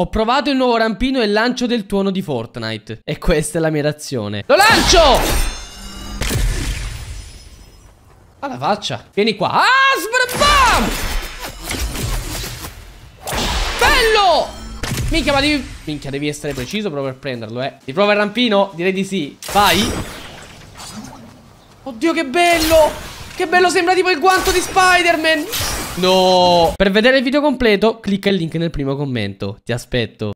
Ho provato il nuovo rampino e il lancio del tuono di Fortnite. E questa è la mia reazione. Lo lancio! Alla faccia. Vieni qua. Ah, sbam! Bello! Minchia, ma devi... Minchia, devi essere preciso proprio per prenderlo, eh. Ti prova il rampino? Direi di sì. Vai. Oddio, che bello! Che bello, sembra tipo il guanto di Spider-Man. No! Per vedere il video completo, clicca il link nel primo commento. Ti aspetto.